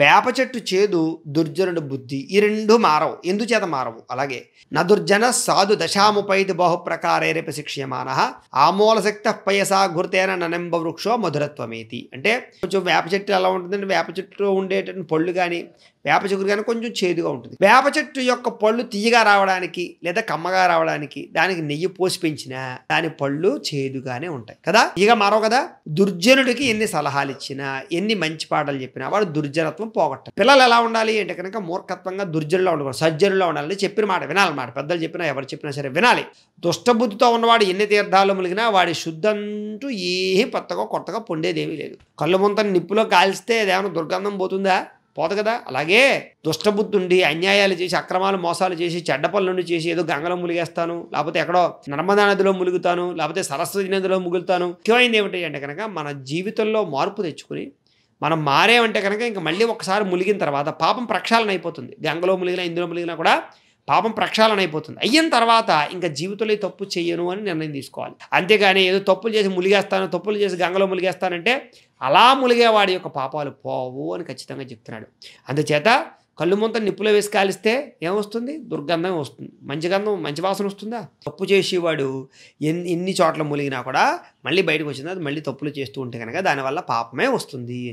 వేప చెట్టు చేదు దుర్జనుడు బుద్ధి ఈ రెండు మారవు ఎందుచేత మారవు అలాగే నదుర్జన సాధు దశాముపైతి బహుప్రకారేరపి శిక్ష్యమాన ఆమూలశక్త పయసా ఘృతేన ననెంబ వృక్షో మధురత్వమేతి అంటే కొంచెం వేప చెట్టు ఎలా ఉంటుందంటే వేప చెట్టులో ఉండేటట్టు పళ్ళు కానీ వేప చిగురు కానీ కొంచెం చేదుగా ఉంటుంది వేప చెట్టు యొక్క పళ్ళు తీయగా రావడానికి లేదా కమ్మగా రావడానికి దానికి నెయ్యి పోసి పెంచినా దాని పళ్ళు చేదుగానే ఉంటాయి కదా ఇక మరో కదా దుర్జనుడికి ఎన్ని సలహాలు ఇచ్చినా ఎన్ని మంచి పాటలు చెప్పినా వాడు దుర్జనత్వం పోగొట్ట పిల్లలు ఎలా ఉండాలి అంటే కనుక మూర్ఖత్వంగా దుర్జనులో ఉండకూడదు సజ్జనులో ఉండాలని చెప్పిన మాట వినాలన్నమాట పెద్దలు చెప్పినా ఎవరు చెప్పినా సరే వినాలి దుష్టబుద్ధితో ఉన్నవాడు ఎన్ని తీర్థాలు ములిగినా వాడి శుద్ధంటూ ఏ పొత్తగా కొత్తగా పొండేదేమీ లేదు కళ్ళు ముంతని నిప్పులో కాల్స్తే ఏదేమైనా దుర్గంధం పోతుందా పోదు కదా అలాగే ఉండి అన్యాయాలు చేసి అక్రమాలు మోసాలు చేసి చెడ్డ పనులు చేసి ఏదో గంగలో ములిగేస్తాను లేకపోతే ఎక్కడో నర్మదా నదిలో ములుగుతాను లేకపోతే సరస్వతి నదిలో ముగులుతాను ముఖ్యమైనది ఏమిటి అంటే కనుక మన జీవితంలో మార్పు తెచ్చుకుని మనం మారేమంటే కనుక ఇంకా మళ్ళీ ఒకసారి ములిగిన తర్వాత పాపం ప్రక్షాళన అయిపోతుంది గంగలో ములిగినా ఇందులో ములిగినా కూడా పాపం ప్రక్షాళన అయిపోతుంది అయిన తర్వాత ఇంకా జీవితంలో తప్పు చేయను అని నిర్ణయం తీసుకోవాలి అంతేగాని ఏదో తప్పులు చేసి ములిగేస్తాను తప్పులు చేసి గంగలో ములిగేస్తానంటే అలా ములిగేవాడి యొక్క పాపాలు పోవు అని ఖచ్చితంగా చెప్తున్నాడు అందుచేత కళ్ళు మొంత నిప్పులో వేసి కాలిస్తే ఏమొస్తుంది దుర్గంధం వస్తుంది మంచి గంధం మంచి వాసన వస్తుందా తప్పు చేసేవాడు ఎన్ని ఎన్ని చోట్ల ములిగినా కూడా మళ్ళీ బయటకు వచ్చింది అది మళ్ళీ తప్పులు చేస్తూ ఉంటే కనుక దానివల్ల పాపమే వస్తుంది